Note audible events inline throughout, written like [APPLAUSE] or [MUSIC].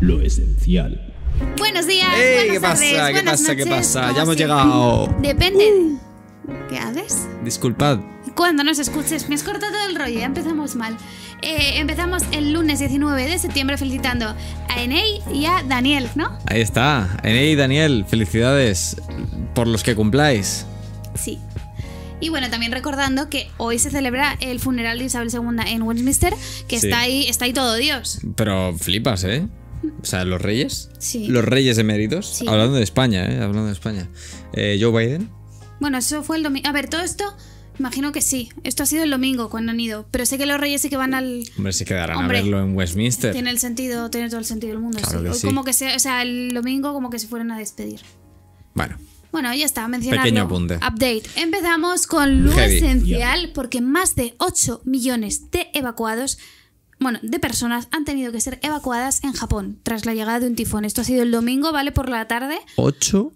lo esencial. Buenos días. Eh, ¿Qué pasa? ¿Qué pasa? ¿Qué pasa? Ya hemos llegado. Depende. ¿Qué haces? Disculpad. Cuando nos escuches, me has cortado el rollo, ya empezamos mal. Eh, empezamos el lunes 19 de septiembre felicitando a Enei y a Daniel, ¿no? Ahí está, Enei y Daniel, felicidades por los que cumpláis. Sí. Y bueno, también recordando que hoy se celebra el funeral de Isabel II en Westminster, que está ahí, está ahí todo Dios. Pero flipas, ¿eh? O sea, los reyes. Sí. Los reyes de méritos. Hablando de España, ¿eh? Hablando de España. Eh, Joe Biden. Bueno, eso fue el domingo. A ver, todo esto, imagino que sí. Esto ha sido el domingo cuando han ido. Pero sé que los reyes sí que van al. Hombre, sí quedarán a verlo en Westminster. Tiene el sentido, tiene todo el sentido del mundo. Como que o sea, el domingo como que se fueron a despedir. Bueno. Bueno, ya está, mencionado. Pequeño Update. Empezamos con lo esencial, porque más de 8 millones de evacuados bueno, de personas han tenido que ser evacuadas en Japón tras la llegada de un tifón. Esto ha sido el domingo, ¿vale? Por la tarde. 8,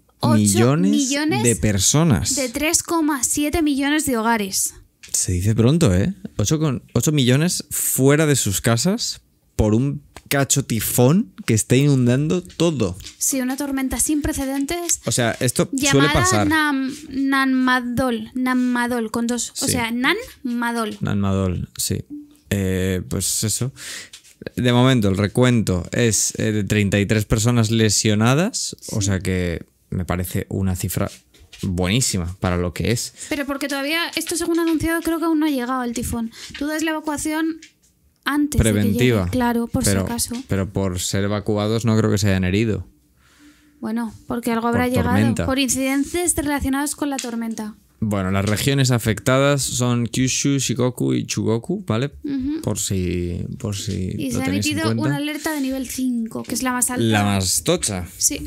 millones, de personas. De 3,7 millones de hogares. Se dice pronto, ¿eh? 8, con, 8 millones fuera de sus casas por un cacho tifón que está inundando todo. Sí, una tormenta sin precedentes. O sea, esto suele pasar. Nam, Nanmadol, Nanmadol, con dos. O sea, Nanmadol. Nanmadol, sí. Eh, pues eso. De momento, el recuento es eh, de 33 personas lesionadas, o sea que me parece una cifra buenísima para lo que es. Pero porque todavía, esto según anunciado, creo que aún no ha llegado el tifón. Tú das la evacuación antes Preventiva, de claro, por pero, si acaso. Pero por ser evacuados no creo que se hayan herido. Bueno, porque algo habrá llegado por incidentes relacionados con la tormenta. Bueno, las regiones afectadas son Kyushu, Shikoku y Chugoku, ¿vale? Por si. Por si y se ha emitido una alerta de nivel 5, que es la más alta. La más tocha. Sí.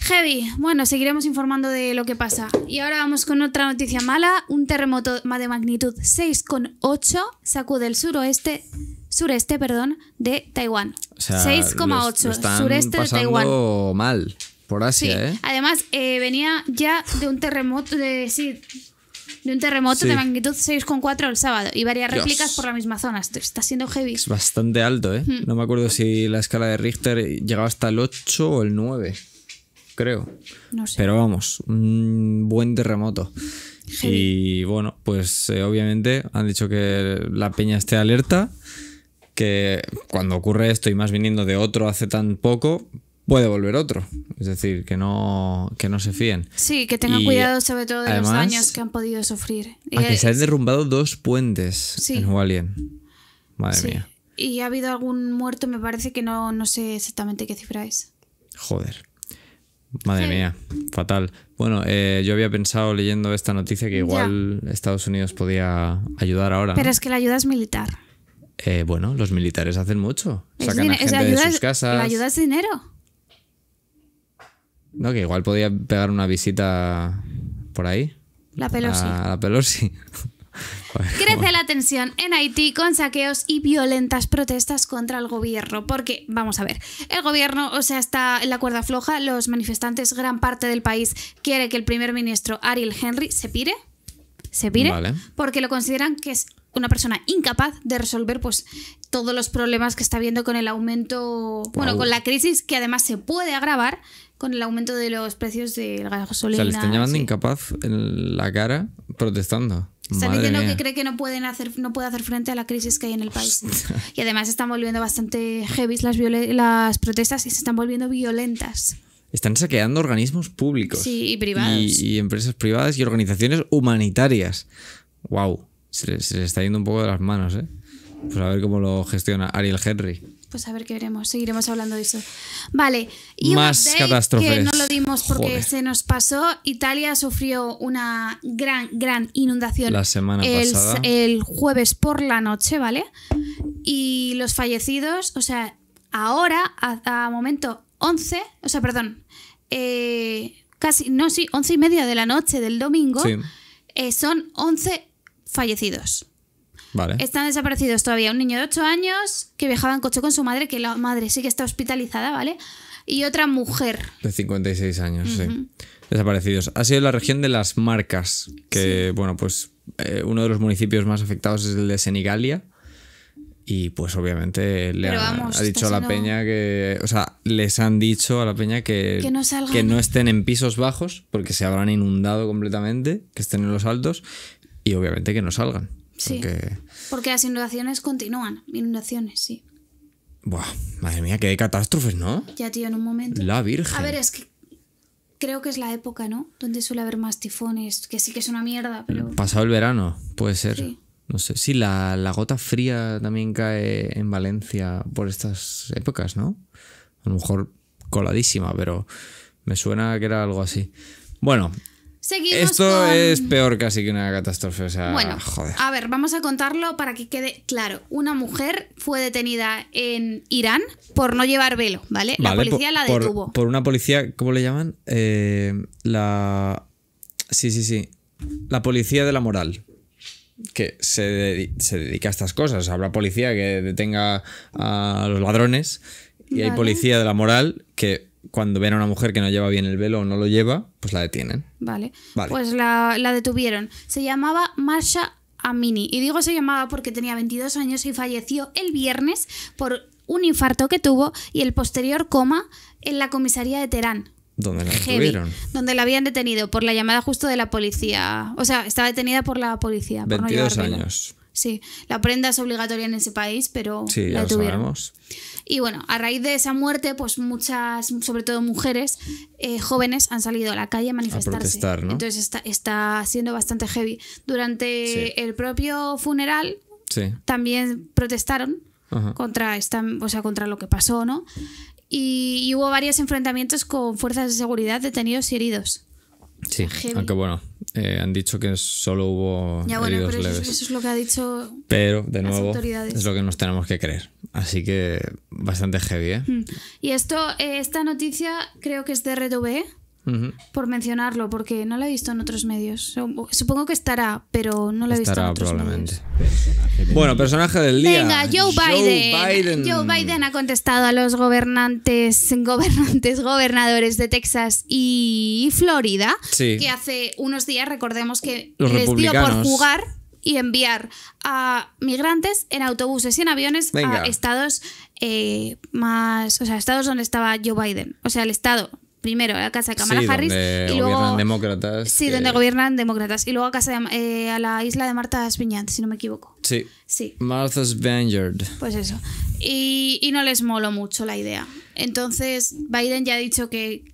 Heavy. Bueno, seguiremos informando de lo que pasa. Y ahora vamos con otra noticia mala. Un terremoto de magnitud 6,8 sacude el suroeste, sureste perdón, de Taiwán. 6,8. Sureste de Taiwán. mal. Por Asia, ¿eh? Además, eh, venía ya de un terremoto, de, sí, de un terremoto de magnitud 6,4 el sábado y varias réplicas por la misma zona. Esto está siendo heavy. Es bastante alto, ¿eh? Mm. No me acuerdo si la escala de Richter llegaba hasta el 8 o el 9, creo. No sé. Pero vamos, un buen terremoto. Y bueno, pues eh, obviamente han dicho que la peña esté alerta, que cuando ocurre esto y más viniendo de otro hace tan poco, puede volver otro es decir, que no, que no se fíen. Sí, que tengan cuidado sobre todo de los daños que han podido sufrir. Ah, y que se han derrumbado dos puentes en Hualien. Madre mía. Y ha habido algún muerto, me parece que no, no sé exactamente qué cifra es. Joder. Madre mía, fatal. Bueno, eh, yo había pensado leyendo esta noticia que igual Estados Unidos podía ayudar ahora. Pero es que la ayuda es militar. Eh, bueno, los militares hacen mucho. Sacan a gente de sus casas. La ayuda es dinero. No, que igual podía pegar una visita por ahí. La Pelosi. A la Pelosi. [LAUGHS] Crece la tensión en Haití con saqueos y violentas protestas contra el gobierno, porque vamos a ver, el gobierno, o sea, está en la cuerda floja, los manifestantes, gran parte del país quiere que el primer ministro Ariel Henry se pire, se pire, porque lo consideran que es una persona incapaz de resolver pues todos los problemas que está viendo con el aumento, bueno, con la crisis que además se puede agravar con el aumento de los precios del gasolina. O le están llamando incapaz en la cara protestando. Están diciendo que cree que no pueden hacer, no puede hacer frente a la crisis que hay en el país. [LAUGHS] Y además están volviendo bastante heavy las, las protestas y se están volviendo violentas. Están saqueando organismos públicos. y privados. Y, empresas privadas y organizaciones humanitarias. ¡Wow! Se está yendo un poco de las manos, ¿eh? Pues a ver cómo lo gestiona Ariel Henry. Pues a ver qué veremos. Seguiremos hablando de eso. Vale. Y Más catástrofes. Que no lo dimos porque se nos pasó. Italia sufrió una gran, gran inundación. La semana el, pasada. El jueves por la noche, ¿vale? Y los fallecidos, o sea, ahora, a, momento 11, o sea, perdón, eh, casi, no, sí, 11 y media de la noche del domingo, eh, son 11 fallecidos. Están desaparecidos todavía un niño de 8 años que viajaba en coche con su madre, que la madre sí que está hospitalizada, ¿vale? Y otra mujer. De 56 años, sí. Desaparecidos. Ha sido la región de las Marcas, que, bueno, pues eh, uno de los municipios más afectados es el de Senigalia. Y pues obviamente le ha, dicho a la peña que. O sea, les han dicho a la peña que, que no estén en pisos bajos porque se habrán inundado completamente, que estén en los altos y obviamente que no salgan. Sí. Porque, las inundaciones continúan. Inundaciones, sí. Buah, madre mía, que hay catástrofes, ¿no? Ya, tío, en un momento. La Virgen. A ver, es que creo que es la época, ¿no? Donde suele haber más tifones, que sí que es una mierda, pero... Pasado el verano, puede ser. No sé, sí, la, la, gota fría también cae en Valencia por estas épocas, ¿no? A lo mejor coladísima, pero me suena que era algo así. Bueno, esto es peor casi que una catástrofe, o sea, bueno, A ver, vamos a contarlo para que quede claro. Una mujer fue detenida en Irán por no llevar velo, ¿vale? la policía la detuvo. Por, una policía, ¿cómo le llaman? Eh, la... Sí, sí, sí. La policía de la moral que se, dedica a estas cosas. Habrá policía que detenga a los ladrones y hay policía de la moral que cuando ven a una mujer que no lleva bien el velo o no lo lleva, pues la detienen. Vale. Pues la, detuvieron. Se llamaba Marsha Amini. Y digo se llamaba porque tenía 22 años y falleció el viernes por un infarto que tuvo y el posterior coma en la comisaría de Terán. donde la detuvieron? Donde la habían detenido por la llamada justo de la policía. O sea, estaba detenida por la policía. 22 años. Sí, la prenda es obligatoria en ese país, pero sí, la tuvieron. Y bueno, a raíz de esa muerte, pues muchas, sobre todo mujeres eh, jóvenes, han salido a la calle a manifestarse. protestar, ¿no? Entonces está, está, siendo bastante heavy. Durante el propio funeral también protestaron contra esta, o sea, contra lo que pasó, ¿no? Y, hubo varios enfrentamientos con fuerzas de seguridad, detenidos y heridos. Sí, aunque bueno, eh, han dicho que solo hubo ya, bueno, pero Eso, es lo que ha dicho. Pero, de nuevo, es lo que nos tenemos que creer. Así que bastante heavy, ¿eh? Hmm. Y esto, eh, esta noticia creo que es de RTV por mencionarlo, porque no lo he visto en otros medios. Supongo que estará, pero no lo he visto en otros Medios. Bueno, personaje del día. Joe Biden. Biden. ha contestado a los gobernantes, [LAUGHS] gobernantes, gobernadores de Texas y Florida, que hace unos días, recordemos que les dio por jugar y enviar a migrantes en autobuses y en aviones a estados eh, más, o sea, estados donde estaba Joe Biden, o sea, el estado primero eh, a casa de Kamala Harris donde y demócratas sí donde gobiernan demócratas y luego a casa eh, a la isla de Martha Vineyard si no me equivoco sí sí Martha's pues eso y, no les molo mucho la idea entonces Biden ya ha dicho que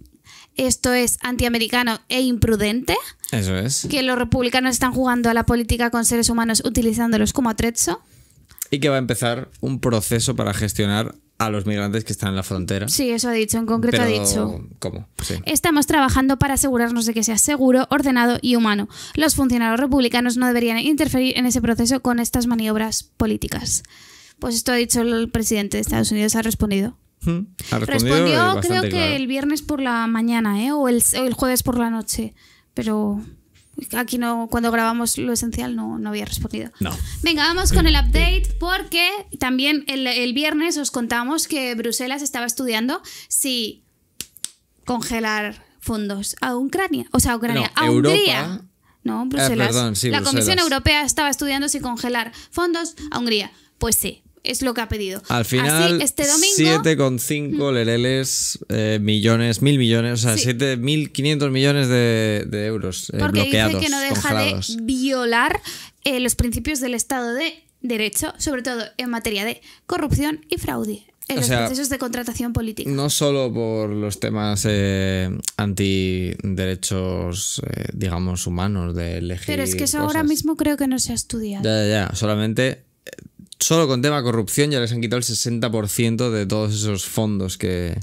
esto es antiamericano e imprudente eso es que los republicanos están jugando a la política con seres humanos utilizándolos como atrezo y que va a empezar un proceso para gestionar a los migrantes que están en la frontera. Sí, eso ha dicho, en concreto ha dicho. ¿Cómo? Estamos trabajando para asegurarnos de que sea seguro, ordenado y humano. Los funcionarios republicanos no deberían interferir en ese proceso con estas maniobras políticas. Pues esto ha dicho el presidente de Estados Unidos, ha respondido. Hmm. Respondió creo que el viernes por la mañana, ¿eh? o, el, o el jueves por la noche. Pero Aquí no, cuando grabamos lo esencial no, había respondido. No. Venga, vamos con el update porque también el, viernes os contamos que Bruselas estaba estudiando si congelar fondos a Ucrania, o sea, a Ucrania, a Hungría. No, eh, Bruselas. la Comisión Europea estaba estudiando si congelar fondos a Hungría. Pues sí, es lo que ha pedido. Al final, este 7,5 mm. lereles, eh, millones, mil millones, o sea, 7.500 millones de, euros eh, Porque dice que no deja de violar eh, los principios del Estado de Derecho, sobre todo en materia de corrupción y fraude. En los procesos de contratación política. No solo por los temas antiderechos, digamos, humanos de elegir. Pero es que eso ahora mismo creo que no se ha estudiado. Ya, ya, ya. Solamente solo con tema corrupción ya les han quitado el 60% de todos esos fondos que,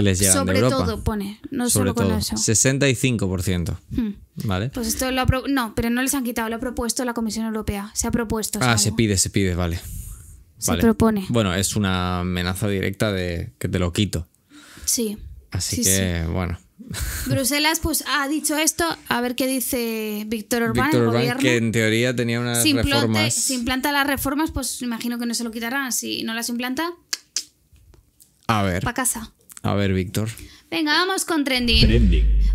les llegan sobre de Europa. todo pone, no solo con eso. 65%. Hmm. ¿Vale? Pues esto lo ha no, pero no les han quitado, lo ha propuesto la Comisión Europea. Se ha propuesto. Ah, se pide, se pide, vale. Se propone. Bueno, es una amenaza directa de que te lo quito. Sí. Así que, bueno. [LAUGHS] Bruselas pues ha dicho esto, a ver qué dice Víctor Orbán, Víctor Orbán que en teoría tenía unas si Si implanta las reformas, pues imagino que no se lo quitarán. Si no las implanta, a ver. Para casa. A ver, Víctor. Venga, vamos con trending.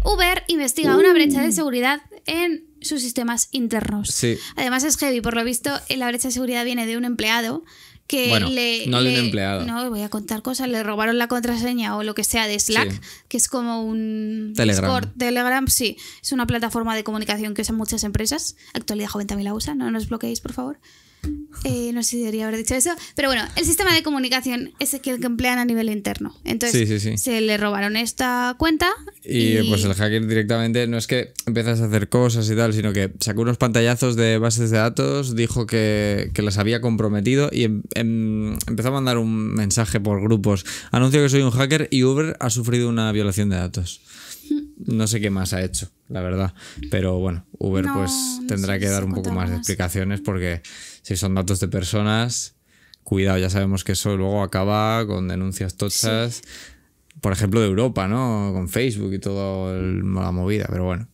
Uber investiga una brecha de seguridad en sus sistemas internos. Sí. Además es heavy, por lo visto, la brecha de seguridad viene de un empleado que le, no le, un empleado. No, voy a contar cosas, le robaron la contraseña o lo que sea de Slack, que es como un Telegram. Telegram, sí, es una plataforma de comunicación que usan muchas empresas. Actualidad joven también la usa, no nos bloqueéis, por favor. Eh, no sé si debería haber dicho eso, pero bueno, el sistema de comunicación es el que emplean a nivel interno. Entonces, se le robaron esta cuenta. Y, pues el hacker directamente no es que empiezas a hacer cosas y tal, sino que sacó unos pantallazos de bases de datos, dijo que, las había comprometido y em, em, empezó a mandar un mensaje por grupos. Anuncio que soy un hacker y Uber ha sufrido una violación de datos. Hmm no sé qué más ha hecho, la verdad. Pero bueno, Uber pues tendrá que dar un poco más de explicaciones porque si son datos de personas, cuidado, ya sabemos que eso luego acaba con denuncias tochas, por ejemplo, de Europa, ¿no? Con Facebook y toda la movida, pero bueno.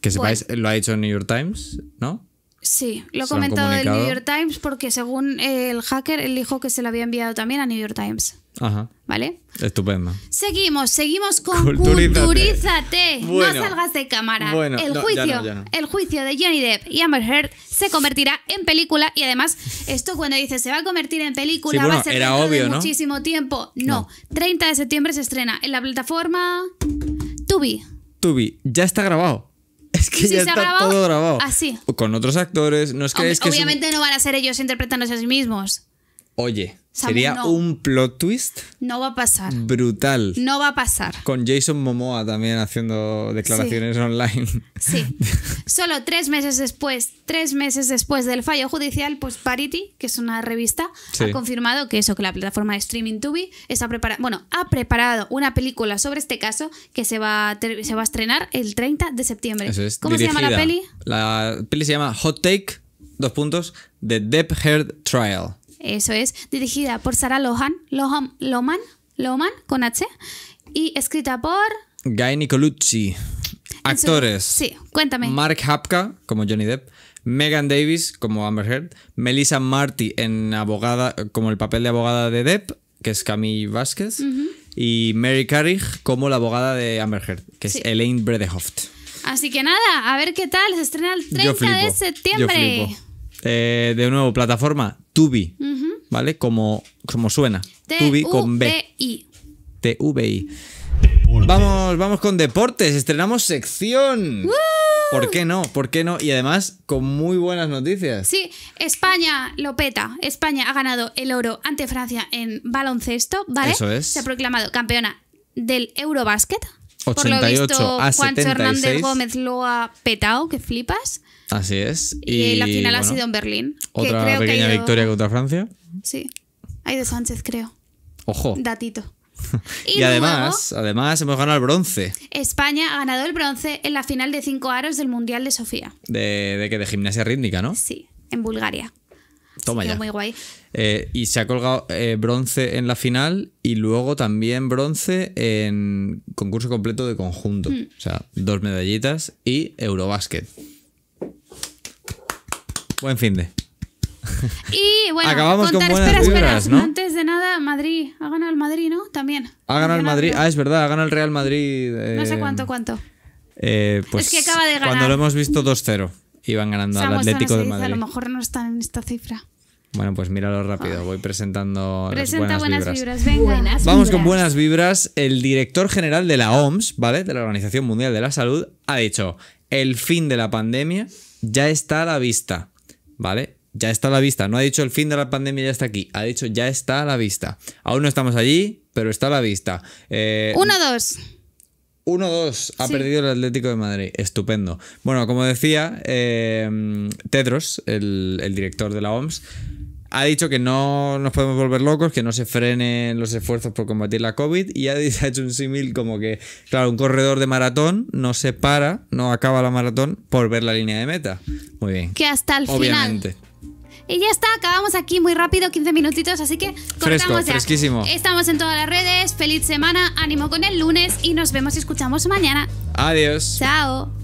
Que pues sepáis, lo ha dicho en New York Times, ¿no? Sí, lo he comentado del New York Times porque según eh, el hacker, el hijo que se lo había enviado también a New York Times. Ajá. ¿Vale? Estupendo. Seguimos, seguimos con Culturízate. no salgas de cámara. el, juicio, el juicio de Johnny Depp y Amber Heard se convertirá en película. Y además, esto cuando dices se va a convertir en película, va a ser era muchísimo tiempo. No, 30 de septiembre se estrena en la plataforma Tubi. Tubi, ya está grabado. Es que ya está todo grabado. Así. Con otros actores, no es que. Obviamente no van a ser ellos interpretándose a sí mismos. Oye. Sería un plot twist. No va a pasar. Brutal. No va a pasar. Con Jason Momoa también haciendo declaraciones online. Sí. [LAUGHS] Solo tres meses después, tres meses después del fallo judicial, pues Parity, que es una revista, ha confirmado que eso, que la plataforma de streaming Tubi está prepara bueno, ha preparado una película sobre este caso que se va a, se va a estrenar el 30 de septiembre. ¿Cómo se llama la peli? La peli se llama Hot Take, dos puntos, The Dep Heard Trial. Eso es, dirigida por Sara Lohan, Lohan, Loman, Loman con H, y escrita por... Guy Nicolucci. Actores. Sí, cuéntame. Mark Hapka como Johnny Depp. Megan Davis como Amber Heard. Melissa Marty en abogada, como el papel de abogada de Depp, que es Camille Vázquez. Y Mary Carrig como la abogada de Amber Heard, que es Elaine Bredehoft. Así que nada, a ver qué tal. Se estrena el 30 de septiembre. Eh, de nuevo, plataforma Tubi, ¿vale? Como, como suena. Tubi con B. I Vamos, vamos con deportes. Estrenamos sección. ¿Por qué no? ¿Por qué no? Y además con muy buenas noticias. Sí, España lo peta. España ha ganado el oro ante Francia en baloncesto, ¿vale? Se ha proclamado campeona del Eurobasket. 88 Por lo visto, Juancho Hernández Gómez lo ha petado, que flipas. Así es. Y, la final ha sido en Berlín. Otra que creo pequeña victoria contra Francia. Sí. Hay de Sánchez, creo. Ojo. Datito. [LAUGHS] Y, además, además hemos ganado el bronce. España ha ganado el bronce en la final de cinco aros del Mundial de Sofía. ¿De, de qué? De gimnasia rítmica, ¿no? Sí, en Bulgaria. Toma ya. Muy guay. Eh, y se ha colgado eh, bronce en la final y luego también bronce en concurso completo de conjunto. Hmm. O sea, dos medallitas y Eurobasket. Buen fin de. Y bueno, acabamos espera, espera. Antes de nada, Madrid. Ha ganado el Madrid, ¿no? También. Ha ganado el Madrid. Ah, es verdad, ha ganado el Real Madrid. no sé eh, cuánto, cuánto. Pues es que acaba de ganar. Cuando lo hemos visto 2-0 iban ganando al Atlético de Madrid. a lo mejor no están en esta cifra. Bueno, pues míralo rápido, voy presentando Presenta buenas, vibras. Venga. Vamos con buenas vibras. El director general de la OMS, ¿vale? De la Organización Mundial de la Salud, ha dicho, el fin de la pandemia ya está a la vista, ¿vale? Ya está a la vista. No ha dicho el fin de la pandemia ya está aquí, ha dicho ya está a la vista. Aún no estamos allí, pero está a la vista. Eh, Uno, dos. 1-2 ha perdido el Atlético de Madrid. Estupendo. Bueno, como decía, em, Tedros, el, director de la OMS, ha dicho que no nos podemos volver locos, que no se frenen los esfuerzos por combatir la COVID y [LAUGHS] ha, hecho un símil como que, claro, un corredor de maratón no se para, no acaba la maratón por ver la línea de meta. Muy bien. Que hasta el final y ya está, acabamos aquí muy rápido, 15 minutitos, así que Fresco, fresquísimo. Estamos en todas las redes, feliz semana, ánimo con el lunes y nos vemos y escuchamos mañana. Adiós. Chao.